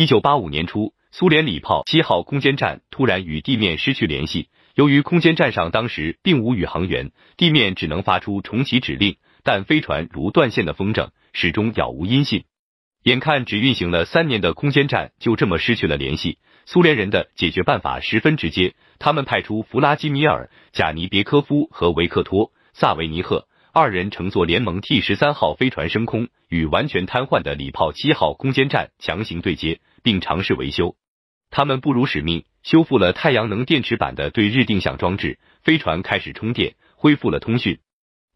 一九八五年初，苏联礼炮七号空间站突然与地面失去联系。由于空间站上当时并无宇航员，地面只能发出重启指令，但飞船如断线的风筝，始终杳无音信。眼看只运行了三年的空间站就这么失去了联系，苏联人的解决办法十分直接，他们派出弗拉基米尔·贾尼别科夫和维克托·萨维尼赫二人乘坐联盟 T 十三号飞船升空，与完全瘫痪的礼炮七号空间站强行对接。并尝试维修，他们不辱使命，修复了太阳能电池板的对日定向装置，飞船开始充电，恢复了通讯。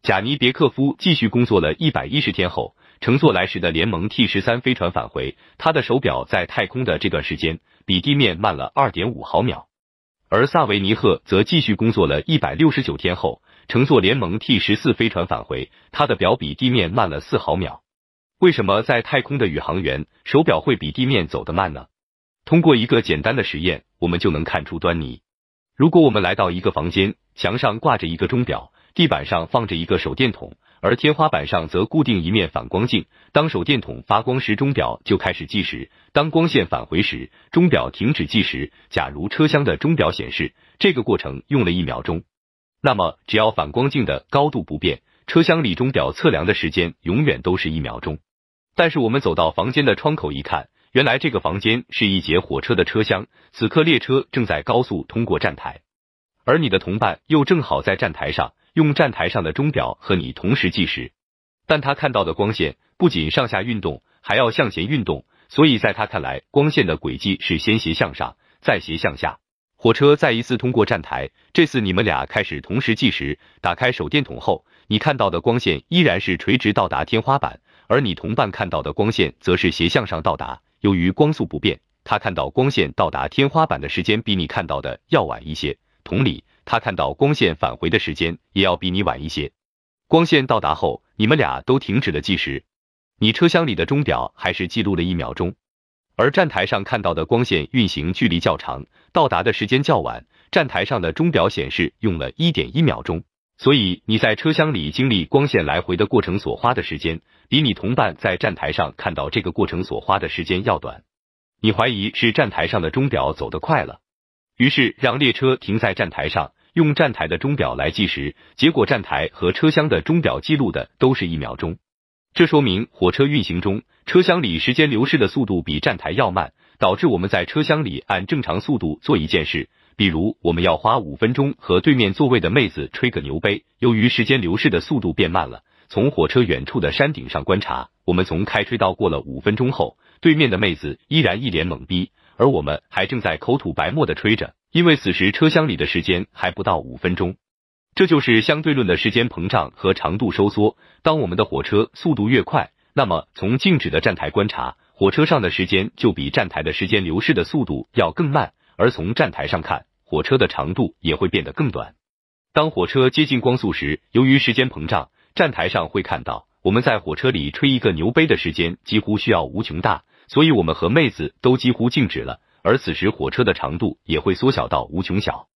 贾尼别克夫继续工作了一百一十天后，乘坐来时的联盟 T 十三飞船返回，他的手表在太空的这段时间比地面慢了二点五毫秒；而萨维尼赫则继续工作了一百六十九天后，乘坐联盟 T 十四飞船返回，他的表比地面慢了四毫秒。为什么在太空的宇航员手表会比地面走得慢呢？通过一个简单的实验，我们就能看出端倪。如果我们来到一个房间，墙上挂着一个钟表，地板上放着一个手电筒，而天花板上则固定一面反光镜。当手电筒发光时，钟表就开始计时；当光线返回时，钟表停止计时。假如车厢的钟表显示这个过程用了一秒钟，那么只要反光镜的高度不变，车厢里钟表测量的时间永远都是一秒钟。但是我们走到房间的窗口一看，原来这个房间是一节火车的车厢，此刻列车正在高速通过站台，而你的同伴又正好在站台上，用站台上的钟表和你同时计时。但他看到的光线不仅上下运动，还要向前运动，所以在他看来，光线的轨迹是先斜向上，再斜向下。火车再一次通过站台，这次你们俩开始同时计时。打开手电筒后，你看到的光线依然是垂直到达天花板。而你同伴看到的光线则是斜向上到达，由于光速不变，他看到光线到达天花板的时间比你看到的要晚一些。同理，他看到光线返回的时间也要比你晚一些。光线到达后，你们俩都停止了计时，你车厢里的钟表还是记录了一秒钟，而站台上看到的光线运行距离较长，到达的时间较晚，站台上的钟表显示用了一点一秒钟。所以你在车厢里经历光线来回的过程所花的时间，比你同伴在站台上看到这个过程所花的时间要短。你怀疑是站台上的钟表走得快了，于是让列车停在站台上，用站台的钟表来计时。结果站台和车厢的钟表记录的都是一秒钟。这说明火车运行中，车厢里时间流逝的速度比站台要慢，导致我们在车厢里按正常速度做一件事。比如，我们要花五分钟和对面座位的妹子吹个牛杯。由于时间流逝的速度变慢了，从火车远处的山顶上观察，我们从开吹到过了五分钟后，对面的妹子依然一脸懵逼，而我们还正在口吐白沫的吹着。因为此时车厢里的时间还不到五分钟。这就是相对论的时间膨胀和长度收缩。当我们的火车速度越快，那么从静止的站台观察，火车上的时间就比站台的时间流逝的速度要更慢。而从站台上看，火车的长度也会变得更短。当火车接近光速时，由于时间膨胀，站台上会看到我们在火车里吹一个牛杯的时间几乎需要无穷大，所以我们和妹子都几乎静止了。而此时，火车的长度也会缩小到无穷小。